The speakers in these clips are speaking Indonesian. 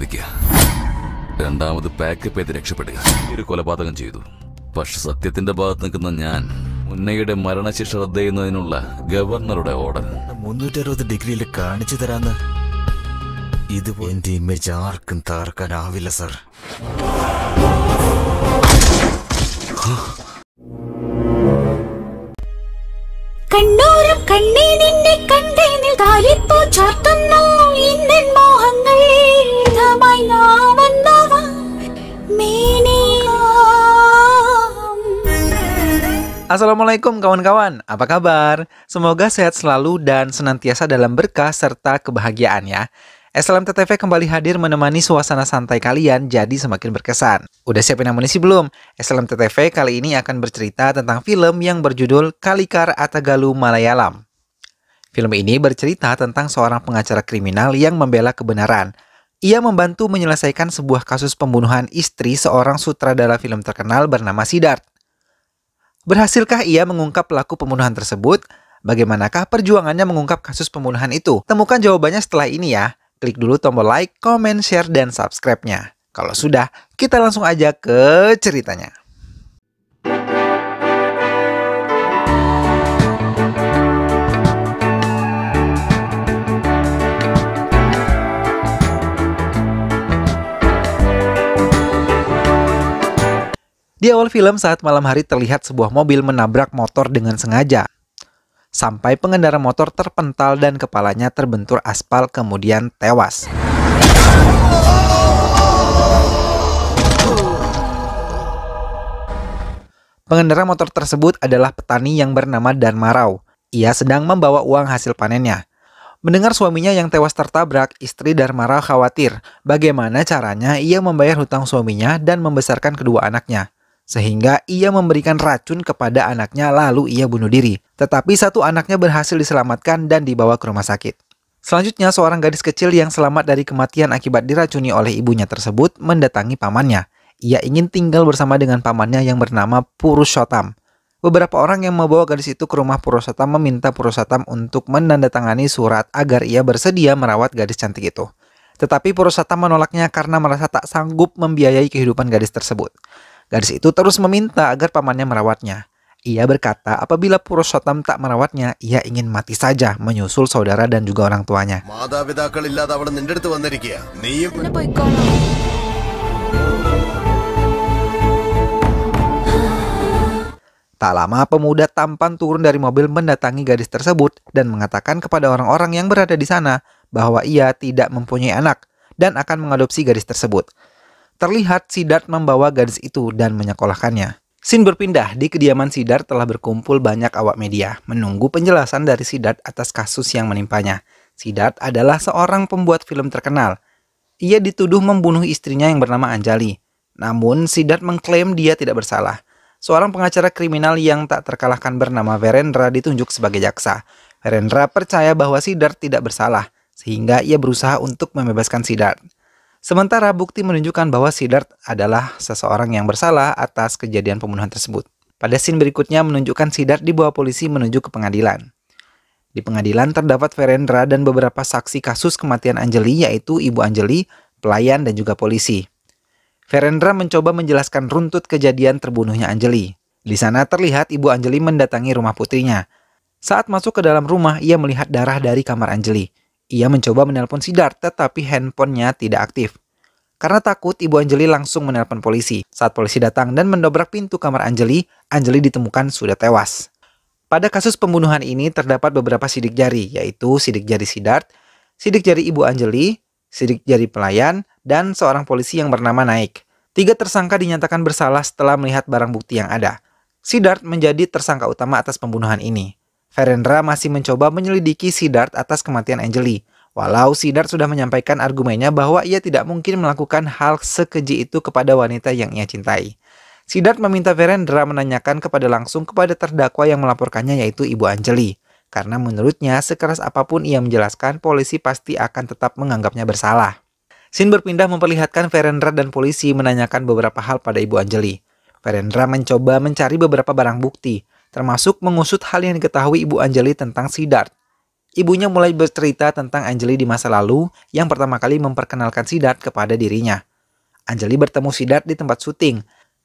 വധിക്കുക രണ്ടാമത് പാക്കപ്പ് ചെയ്ത് രക്ഷപ്പെടുക ഒരു കൊലപാതകം ചെയ്തു പക്ഷെ സത്യത്തിന്റെ ഭാഗത്ത് നിൽക്കുന്ന ഞാൻ മുന്നയുടെ മരണശിക്ഷ റദ്ദ് ചെയ്യുന്നതിനുള്ള ഗവർണറുടെ ഓർഡർ മുന്നൂറ്റി അറുപത് ഡിഗ്രിയിൽ കാണിച്ചു തരാന്ന് ഇതുപോലെ എന്റെ ഇമേജ് ആർക്കും താർക്കാനാവില്ല സർ കണ്ണൂരും കണ്ണേ നിന്നെ കണ്ടേനിൽ കാലിപ്പോ ചാർത്തുന്നു ഇന്നൻ മോഹങ്ങൾ Assalamualaikum kawan-kawan, apa kabar? Semoga sehat selalu dan senantiasa dalam berkah serta kebahagiaan ya. SLMTTV TTV kembali hadir menemani suasana santai kalian jadi semakin berkesan. Udah siapin amunisi belum? SLMTTV TTV kali ini akan bercerita tentang film yang berjudul Kalikar Atagalu Malayalam. Film ini bercerita tentang seorang pengacara kriminal yang membela kebenaran. Ia membantu menyelesaikan sebuah kasus pembunuhan istri seorang sutradara film terkenal bernama Sidart. Berhasilkah ia mengungkap pelaku pembunuhan tersebut? Bagaimanakah perjuangannya mengungkap kasus pembunuhan itu? Temukan jawabannya setelah ini ya klik dulu tombol like, comment, share, dan subscribe-nya. Kalau sudah, kita langsung aja ke ceritanya. Di awal film saat malam hari terlihat sebuah mobil menabrak motor dengan sengaja sampai pengendara motor terpental dan kepalanya terbentur aspal kemudian tewas. Pengendara motor tersebut adalah petani yang bernama Darmarau. Ia sedang membawa uang hasil panennya. Mendengar suaminya yang tewas tertabrak, istri Darmarau khawatir bagaimana caranya ia membayar hutang suaminya dan membesarkan kedua anaknya. Sehingga ia memberikan racun kepada anaknya lalu ia bunuh diri. Tetapi satu anaknya berhasil diselamatkan dan dibawa ke rumah sakit. Selanjutnya, seorang gadis kecil yang selamat dari kematian akibat diracuni oleh ibunya tersebut mendatangi pamannya. Ia ingin tinggal bersama dengan pamannya yang bernama Purushotam. Beberapa orang yang membawa gadis itu ke rumah Purushotam meminta Purushotam untuk menandatangani surat agar ia bersedia merawat gadis cantik itu. Tetapi Purushotam menolaknya karena merasa tak sanggup membiayai kehidupan gadis tersebut. Gadis itu terus meminta agar pamannya merawatnya. Ia berkata apabila Purushotam tak merawatnya, ia ingin mati saja menyusul saudara dan juga orang tuanya. Tak lama pemuda tampan turun dari mobil mendatangi gadis tersebut dan mengatakan kepada orang-orang yang berada di sana bahwa ia tidak mempunyai anak dan akan mengadopsi gadis tersebut. Terlihat Sidat membawa gadis itu dan menyekolahkannya. Sin berpindah di kediaman Sidat telah berkumpul banyak awak media menunggu penjelasan dari Sidat atas kasus yang menimpanya. Sidat adalah seorang pembuat film terkenal. Ia dituduh membunuh istrinya yang bernama Anjali. Namun Sidat mengklaim dia tidak bersalah. Seorang pengacara kriminal yang tak terkalahkan bernama Verendra ditunjuk sebagai jaksa. Verendra percaya bahwa Sidat tidak bersalah, sehingga ia berusaha untuk membebaskan Sidat. Sementara bukti menunjukkan bahwa Sidart adalah seseorang yang bersalah atas kejadian pembunuhan tersebut. Pada scene berikutnya menunjukkan Sidart dibawa polisi menuju ke pengadilan. Di pengadilan terdapat Verendra dan beberapa saksi kasus kematian Anjeli yaitu Ibu Anjeli, pelayan dan juga polisi. Verendra mencoba menjelaskan runtut kejadian terbunuhnya Anjeli. Di sana terlihat Ibu Anjeli mendatangi rumah putrinya. Saat masuk ke dalam rumah, ia melihat darah dari kamar Anjeli. Ia mencoba menelpon Sidar, tetapi handphonenya tidak aktif. Karena takut, Ibu Anjeli langsung menelpon polisi. Saat polisi datang dan mendobrak pintu kamar Anjeli, Anjeli ditemukan sudah tewas. Pada kasus pembunuhan ini terdapat beberapa sidik jari, yaitu sidik jari Sidart, sidik jari Ibu Anjeli, sidik jari pelayan, dan seorang polisi yang bernama Naik. Tiga tersangka dinyatakan bersalah setelah melihat barang bukti yang ada. Sidart menjadi tersangka utama atas pembunuhan ini. Verendra masih mencoba menyelidiki Sidart atas kematian Anjeli. Walau Sidar sudah menyampaikan argumennya bahwa ia tidak mungkin melakukan hal sekeji itu kepada wanita yang ia cintai. Sidar meminta Verendra menanyakan kepada langsung kepada terdakwa yang melaporkannya yaitu Ibu Anjeli. Karena menurutnya sekeras apapun ia menjelaskan polisi pasti akan tetap menganggapnya bersalah. Sin berpindah memperlihatkan Verendra dan polisi menanyakan beberapa hal pada Ibu Anjeli. Verendra mencoba mencari beberapa barang bukti, termasuk mengusut hal yang diketahui Ibu Anjeli tentang Sidart. Ibunya mulai bercerita tentang Anjali di masa lalu yang pertama kali memperkenalkan Sidat kepada dirinya. Anjali bertemu Sidat di tempat syuting.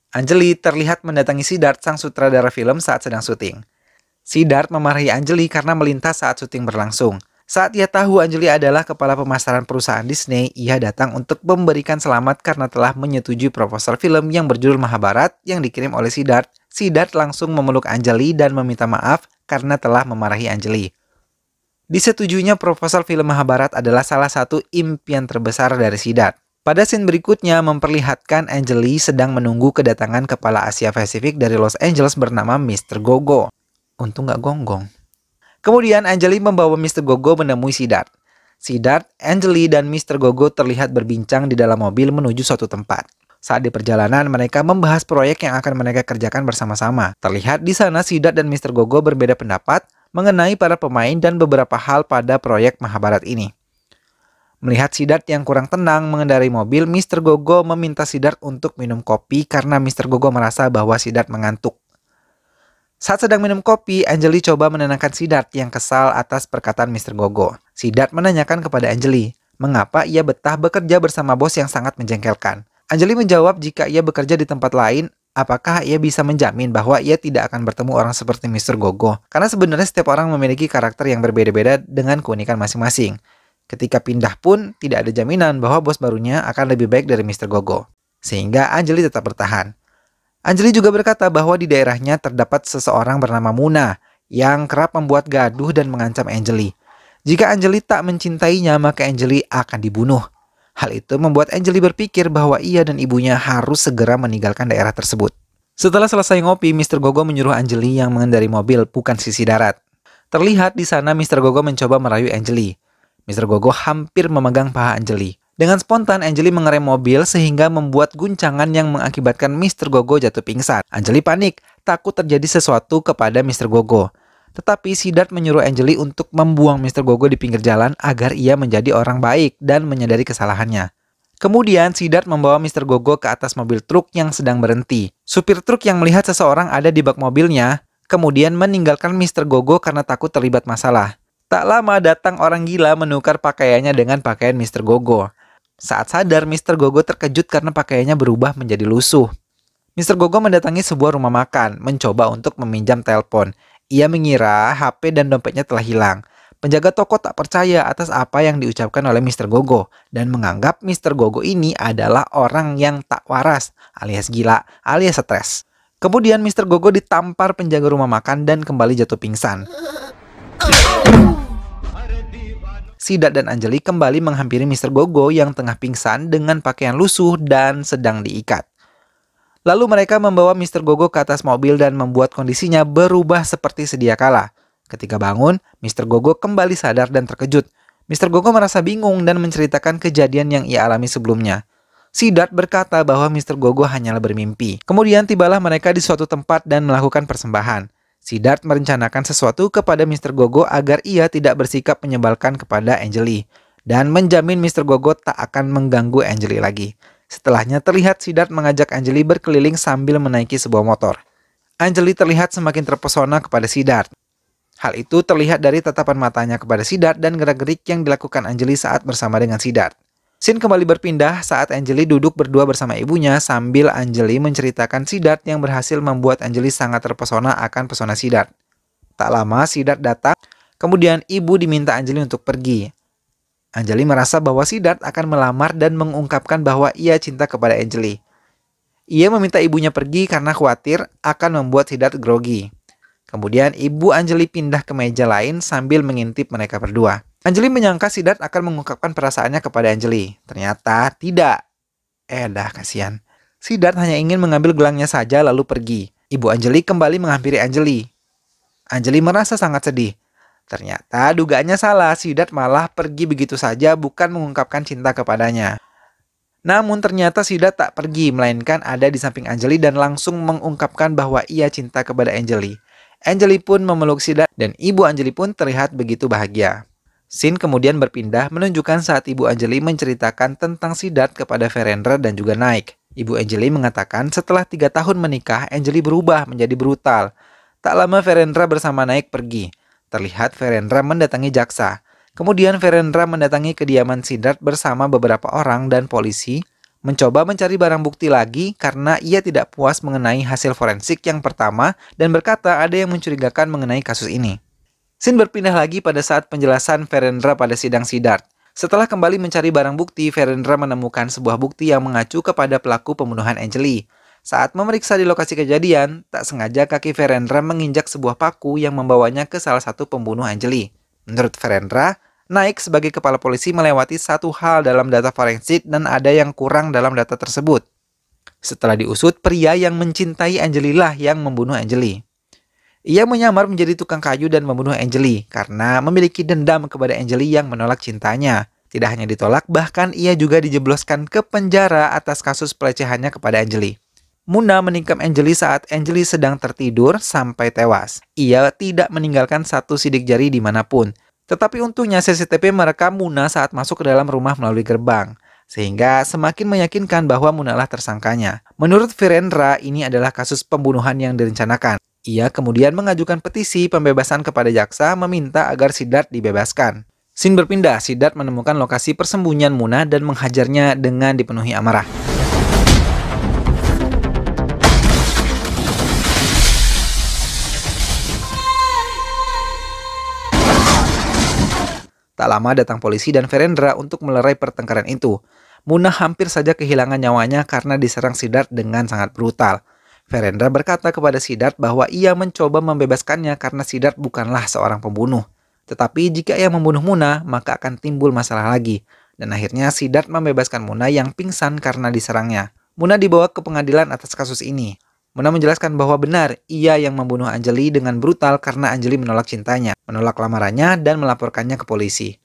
Anjali terlihat mendatangi Sidat sang sutradara film saat sedang syuting. Sidat memarahi Anjali karena melintas saat syuting berlangsung. Saat ia tahu Anjali adalah kepala pemasaran perusahaan Disney, ia datang untuk memberikan selamat karena telah menyetujui proposal film yang berjudul Mahabharat yang dikirim oleh Sidat. Sidat langsung memeluk Anjali dan meminta maaf karena telah memarahi Anjali. Disetujuinya proposal film Mahabharat adalah salah satu impian terbesar dari Sidat. Pada scene berikutnya memperlihatkan Angeli sedang menunggu kedatangan kepala Asia Pasifik dari Los Angeles bernama Mr. Gogo. Untung gak gonggong. Kemudian Angeli membawa Mr. Gogo menemui Sidat. Sidat, Angeli, dan Mr. Gogo terlihat berbincang di dalam mobil menuju suatu tempat. Saat di perjalanan, mereka membahas proyek yang akan mereka kerjakan bersama-sama. Terlihat di sana Sidat dan Mr. Gogo berbeda pendapat mengenai para pemain dan beberapa hal pada proyek Mahabharat ini. Melihat Sidat yang kurang tenang mengendarai mobil, Mr. Gogo meminta Sidat untuk minum kopi karena Mr. Gogo merasa bahwa Sidat mengantuk. Saat sedang minum kopi, Angeli coba menenangkan Sidat yang kesal atas perkataan Mr. Gogo. Sidat menanyakan kepada Angeli, mengapa ia betah bekerja bersama bos yang sangat menjengkelkan. Anjali menjawab jika ia bekerja di tempat lain, apakah ia bisa menjamin bahwa ia tidak akan bertemu orang seperti Mr. Gogo? Karena sebenarnya setiap orang memiliki karakter yang berbeda-beda dengan keunikan masing-masing. Ketika pindah pun, tidak ada jaminan bahwa bos barunya akan lebih baik dari Mr. Gogo. Sehingga Anjali tetap bertahan. Anjali juga berkata bahwa di daerahnya terdapat seseorang bernama Muna yang kerap membuat gaduh dan mengancam Anjali. Jika Anjali tak mencintainya, maka Anjali akan dibunuh. Hal itu membuat Angeli berpikir bahwa ia dan ibunya harus segera meninggalkan daerah tersebut. Setelah selesai ngopi, Mr. Gogo menyuruh Angeli yang mengendari mobil bukan sisi darat. Terlihat di sana Mr. Gogo mencoba merayu Angeli. Mr. Gogo hampir memegang paha Angeli. Dengan spontan, Angeli mengerem mobil sehingga membuat guncangan yang mengakibatkan Mr. Gogo jatuh pingsan. Angeli panik, takut terjadi sesuatu kepada Mr. Gogo. Tetapi Sidat menyuruh Angeli untuk membuang Mr. Gogo di pinggir jalan agar ia menjadi orang baik dan menyadari kesalahannya. Kemudian Sidat membawa Mr. Gogo ke atas mobil truk yang sedang berhenti. Supir truk yang melihat seseorang ada di bak mobilnya, kemudian meninggalkan Mr. Gogo karena takut terlibat masalah. Tak lama datang orang gila menukar pakaiannya dengan pakaian Mr. Gogo. Saat sadar, Mr. Gogo terkejut karena pakaiannya berubah menjadi lusuh. Mr. Gogo mendatangi sebuah rumah makan, mencoba untuk meminjam telepon. Ia mengira HP dan dompetnya telah hilang. Penjaga toko tak percaya atas apa yang diucapkan oleh Mr. Gogo dan menganggap Mr. Gogo ini adalah orang yang tak waras alias gila alias stres. Kemudian Mr. Gogo ditampar penjaga rumah makan dan kembali jatuh pingsan. Sidat dan Anjali kembali menghampiri Mr. Gogo yang tengah pingsan dengan pakaian lusuh dan sedang diikat. Lalu mereka membawa Mr. Gogo ke atas mobil dan membuat kondisinya berubah seperti sedia kala. Ketika bangun, Mr. Gogo kembali sadar dan terkejut. Mr. Gogo merasa bingung dan menceritakan kejadian yang ia alami sebelumnya. Sidat berkata bahwa Mr. Gogo hanyalah bermimpi. Kemudian tibalah mereka di suatu tempat dan melakukan persembahan. Sidat merencanakan sesuatu kepada Mr. Gogo agar ia tidak bersikap menyebalkan kepada Angeli dan menjamin Mr. Gogo tak akan mengganggu Angeli lagi. Setelahnya terlihat Sidat mengajak Anjali berkeliling sambil menaiki sebuah motor. Anjali terlihat semakin terpesona kepada Sidat. Hal itu terlihat dari tatapan matanya kepada Sidat dan gerak-gerik yang dilakukan Anjali saat bersama dengan Sidat. Sin kembali berpindah saat Anjali duduk berdua bersama ibunya sambil Anjali menceritakan Sidat yang berhasil membuat Anjali sangat terpesona akan pesona Sidat. Tak lama Sidat datang, kemudian ibu diminta Anjali untuk pergi. Anjali merasa bahwa Sidat akan melamar dan mengungkapkan bahwa ia cinta kepada Anjali. Ia meminta ibunya pergi karena khawatir akan membuat Sidat grogi. Kemudian ibu Anjali pindah ke meja lain sambil mengintip mereka berdua. Anjali menyangka Sidat akan mengungkapkan perasaannya kepada Anjali. Ternyata tidak. Eh dah kasihan. Sidat hanya ingin mengambil gelangnya saja lalu pergi. Ibu Anjali kembali menghampiri Anjali. Anjali merasa sangat sedih. Ternyata dugaannya salah, Sidat malah pergi begitu saja bukan mengungkapkan cinta kepadanya. Namun ternyata Sidat tak pergi, melainkan ada di samping Anjali dan langsung mengungkapkan bahwa ia cinta kepada Anjali. Anjali pun memeluk Sidat dan ibu Anjali pun terlihat begitu bahagia. Sin kemudian berpindah menunjukkan saat ibu Anjali menceritakan tentang Sidat kepada Verendra dan juga Naik. Ibu Anjali mengatakan setelah tiga tahun menikah, Anjali berubah menjadi brutal. Tak lama Verendra bersama Naik pergi. Terlihat Verendra mendatangi jaksa. Kemudian Verendra mendatangi kediaman Sidat bersama beberapa orang dan polisi mencoba mencari barang bukti lagi karena ia tidak puas mengenai hasil forensik yang pertama dan berkata ada yang mencurigakan mengenai kasus ini. Sin berpindah lagi pada saat penjelasan Verendra pada sidang Sidat. Setelah kembali mencari barang bukti, Verendra menemukan sebuah bukti yang mengacu kepada pelaku pembunuhan Angelie. Saat memeriksa di lokasi kejadian, tak sengaja kaki Verendra menginjak sebuah paku yang membawanya ke salah satu pembunuh Anjeli. Menurut Verendra, Naik sebagai kepala polisi melewati satu hal dalam data forensik dan ada yang kurang dalam data tersebut. Setelah diusut, pria yang mencintai Anjeli lah yang membunuh Anjeli. Ia menyamar menjadi tukang kayu dan membunuh Anjeli karena memiliki dendam kepada Anjeli yang menolak cintanya. Tidak hanya ditolak, bahkan ia juga dijebloskan ke penjara atas kasus pelecehannya kepada Anjeli. Muna menikam Angeli saat Angeli sedang tertidur sampai tewas. Ia tidak meninggalkan satu sidik jari dimanapun. Tetapi untungnya CCTV merekam Muna saat masuk ke dalam rumah melalui gerbang. Sehingga semakin meyakinkan bahwa Muna lah tersangkanya. Menurut Virendra, ini adalah kasus pembunuhan yang direncanakan. Ia kemudian mengajukan petisi pembebasan kepada jaksa meminta agar Sidat dibebaskan. Sin berpindah, Sidat menemukan lokasi persembunyian Muna dan menghajarnya dengan dipenuhi amarah. Tak lama datang polisi dan Verendra untuk melerai pertengkaran itu. Muna hampir saja kehilangan nyawanya karena diserang Sidat dengan sangat brutal. Verendra berkata kepada Sidat bahwa ia mencoba membebaskannya karena Sidat bukanlah seorang pembunuh. Tetapi jika ia membunuh Muna, maka akan timbul masalah lagi. Dan akhirnya Sidat membebaskan Muna yang pingsan karena diserangnya. Muna dibawa ke pengadilan atas kasus ini. Mona menjelaskan bahwa benar ia yang membunuh Anjali dengan brutal karena Anjali menolak cintanya, menolak lamarannya, dan melaporkannya ke polisi.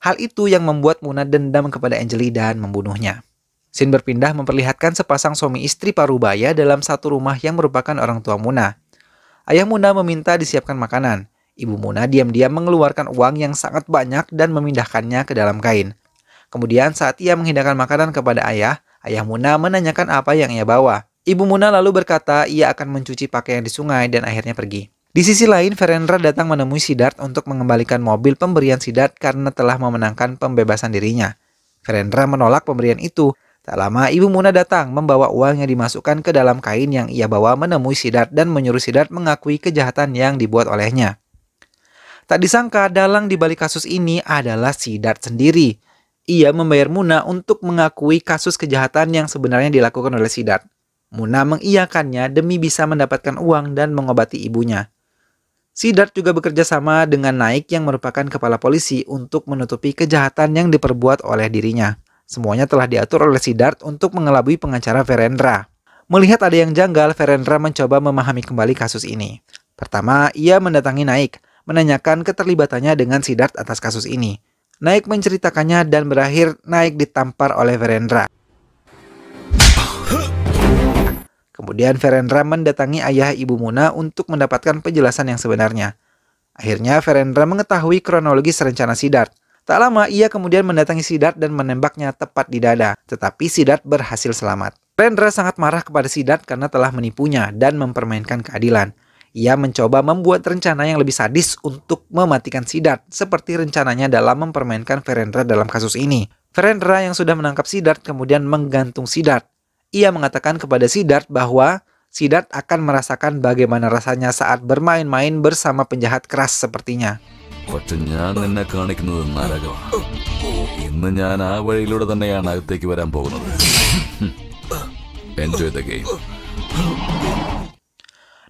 Hal itu yang membuat Mona dendam kepada Anjali dan membunuhnya. Sin berpindah memperlihatkan sepasang suami istri parubaya dalam satu rumah yang merupakan orang tua Mona. Ayah Mona meminta disiapkan makanan. Ibu Mona diam-diam mengeluarkan uang yang sangat banyak dan memindahkannya ke dalam kain. Kemudian saat ia menghidangkan makanan kepada ayah, ayah Mona menanyakan apa yang ia bawa. Ibu Muna lalu berkata ia akan mencuci pakaian di sungai dan akhirnya pergi. Di sisi lain, Verendra datang menemui Sidart untuk mengembalikan mobil pemberian Sidart karena telah memenangkan pembebasan dirinya. Verendra menolak pemberian itu. Tak lama, Ibu Muna datang membawa uang yang dimasukkan ke dalam kain yang ia bawa menemui Sidart dan menyuruh Sidart mengakui kejahatan yang dibuat olehnya. Tak disangka, dalang di balik kasus ini adalah Sidart sendiri. Ia membayar Muna untuk mengakui kasus kejahatan yang sebenarnya dilakukan oleh Sidart. Muna mengiyakannya demi bisa mendapatkan uang dan mengobati ibunya. Sidart juga bekerja sama dengan Naik yang merupakan kepala polisi untuk menutupi kejahatan yang diperbuat oleh dirinya. Semuanya telah diatur oleh Sidart untuk mengelabui pengacara Verendra. Melihat ada yang janggal, Verendra mencoba memahami kembali kasus ini. Pertama, ia mendatangi Naik, menanyakan keterlibatannya dengan Sidart atas kasus ini. Naik menceritakannya dan berakhir Naik ditampar oleh Verendra. Kemudian Verendra mendatangi ayah Ibu Muna untuk mendapatkan penjelasan yang sebenarnya. Akhirnya Verendra mengetahui kronologi rencana Sidat. Tak lama ia kemudian mendatangi Sidat dan menembaknya tepat di dada, tetapi Sidat berhasil selamat. Verendra sangat marah kepada Sidat karena telah menipunya dan mempermainkan keadilan. Ia mencoba membuat rencana yang lebih sadis untuk mematikan Sidat, seperti rencananya dalam mempermainkan Verendra dalam kasus ini. Verendra yang sudah menangkap Sidat kemudian menggantung Sidat. Ia mengatakan kepada Sidart bahwa Sidart akan merasakan bagaimana rasanya saat bermain-main bersama penjahat keras sepertinya.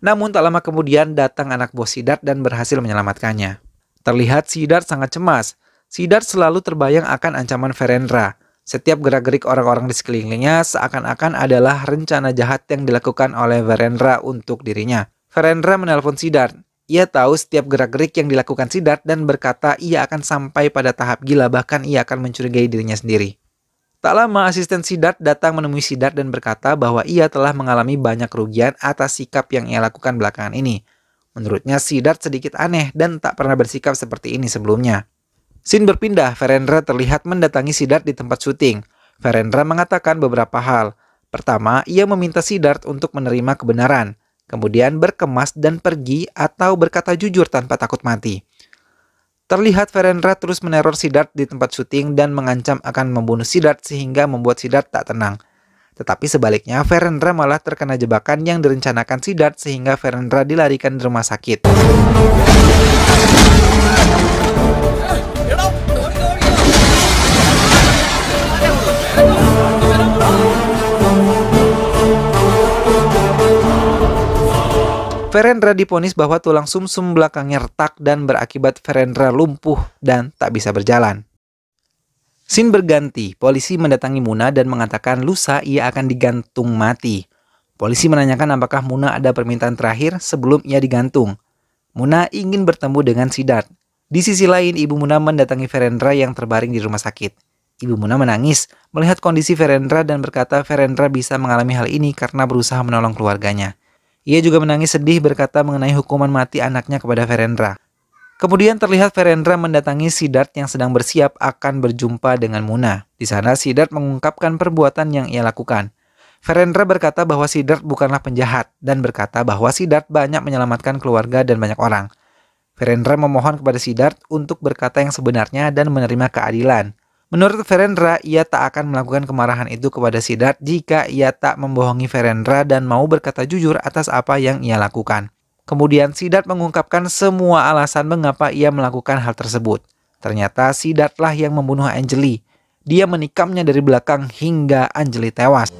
Namun tak lama kemudian datang anak bos Sidart dan berhasil menyelamatkannya. Terlihat Sidart sangat cemas. Sidart selalu terbayang akan ancaman Verendra. Setiap gerak-gerik orang-orang di sekelilingnya seakan-akan adalah rencana jahat yang dilakukan oleh Verendra untuk dirinya. Verendra menelpon Siddharth. Ia tahu setiap gerak-gerik yang dilakukan Siddharth dan berkata ia akan sampai pada tahap gila bahkan ia akan mencurigai dirinya sendiri. Tak lama asisten Siddharth datang menemui Siddharth dan berkata bahwa ia telah mengalami banyak kerugian atas sikap yang ia lakukan belakangan ini. Menurutnya Siddharth sedikit aneh dan tak pernah bersikap seperti ini sebelumnya. Scene berpindah, Verendra terlihat mendatangi Sidart di tempat syuting. Verendra mengatakan beberapa hal. Pertama, ia meminta Sidart untuk menerima kebenaran, kemudian berkemas dan pergi atau berkata jujur tanpa takut mati. Terlihat Verendra terus meneror Sidart di tempat syuting dan mengancam akan membunuh Sidart sehingga membuat Sidart tak tenang. Tetapi sebaliknya, Verendra malah terkena jebakan yang direncanakan Sidart sehingga Verendra dilarikan di rumah sakit. Verendra diponis bahwa tulang sumsum -sum belakangnya retak dan berakibat Verendra lumpuh dan tak bisa berjalan. Sin berganti, polisi mendatangi Muna dan mengatakan lusa ia akan digantung mati. Polisi menanyakan apakah Muna ada permintaan terakhir sebelum ia digantung. Muna ingin bertemu dengan Sidat. Di sisi lain, Ibu Muna mendatangi Verendra yang terbaring di rumah sakit. Ibu Muna menangis melihat kondisi Verendra dan berkata Verendra bisa mengalami hal ini karena berusaha menolong keluarganya. Ia juga menangis sedih berkata mengenai hukuman mati anaknya kepada Verendra. Kemudian terlihat Verendra mendatangi Sidart yang sedang bersiap akan berjumpa dengan Muna. Di sana Sidart mengungkapkan perbuatan yang ia lakukan. Verendra berkata bahwa Sidart bukanlah penjahat dan berkata bahwa Sidart banyak menyelamatkan keluarga dan banyak orang. Verendra memohon kepada Sidart untuk berkata yang sebenarnya dan menerima keadilan. Menurut Verendra, ia tak akan melakukan kemarahan itu kepada Sidat jika ia tak membohongi Verendra dan mau berkata jujur atas apa yang ia lakukan. Kemudian Sidat mengungkapkan semua alasan mengapa ia melakukan hal tersebut. Ternyata Sidatlah yang membunuh Anjeli. Dia menikamnya dari belakang hingga Anjeli tewas.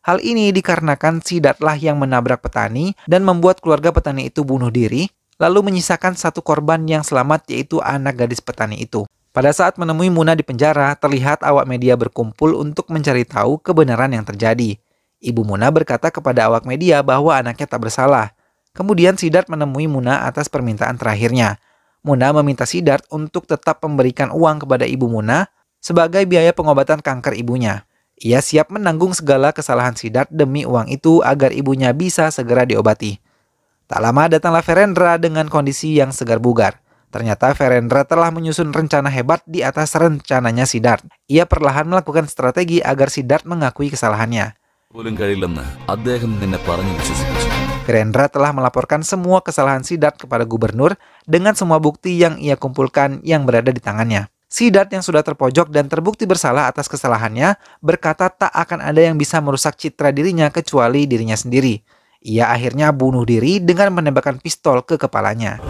Hal ini dikarenakan Sidatlah yang menabrak petani dan membuat keluarga petani itu bunuh diri, lalu menyisakan satu korban yang selamat yaitu anak gadis petani itu. Pada saat menemui Muna di penjara, terlihat awak media berkumpul untuk mencari tahu kebenaran yang terjadi. Ibu Muna berkata kepada awak media bahwa anaknya tak bersalah. Kemudian Sidat menemui Muna atas permintaan terakhirnya. Muna meminta Sidart untuk tetap memberikan uang kepada ibu Muna sebagai biaya pengobatan kanker ibunya. Ia siap menanggung segala kesalahan Sidart demi uang itu agar ibunya bisa segera diobati. Tak lama datanglah Verendra dengan kondisi yang segar bugar. Ternyata Verendra telah menyusun rencana hebat di atas rencananya Sidart. Ia perlahan melakukan strategi agar Sidart mengakui kesalahannya. Verendra telah melaporkan semua kesalahan Sidart kepada gubernur dengan semua bukti yang ia kumpulkan yang berada di tangannya. Sidat yang sudah terpojok dan terbukti bersalah atas kesalahannya berkata tak akan ada yang bisa merusak citra dirinya kecuali dirinya sendiri. Ia akhirnya bunuh diri dengan menembakkan pistol ke kepalanya.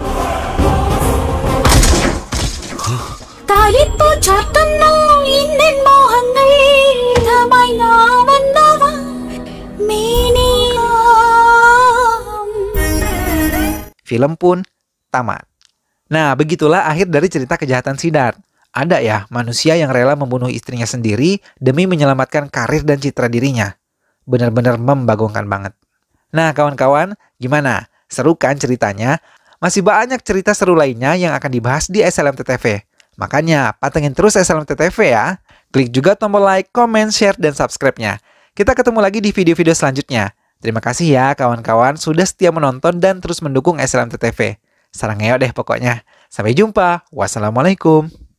Film pun tamat. Nah, begitulah akhir dari cerita kejahatan Sidar. Ada ya manusia yang rela membunuh istrinya sendiri demi menyelamatkan karir dan citra dirinya. Benar-benar membagongkan banget. Nah, kawan-kawan, gimana? Seru kan ceritanya? Masih banyak cerita seru lainnya yang akan dibahas di SLMTTV. Makanya, patengin terus SLMTTV ya. Klik juga tombol like, comment, share, dan subscribe-nya. Kita ketemu lagi di video-video selanjutnya. Terima kasih ya kawan-kawan sudah setia menonton dan terus mendukung SLMTTV. Sarang ngeyok deh pokoknya. Sampai jumpa. Wassalamualaikum.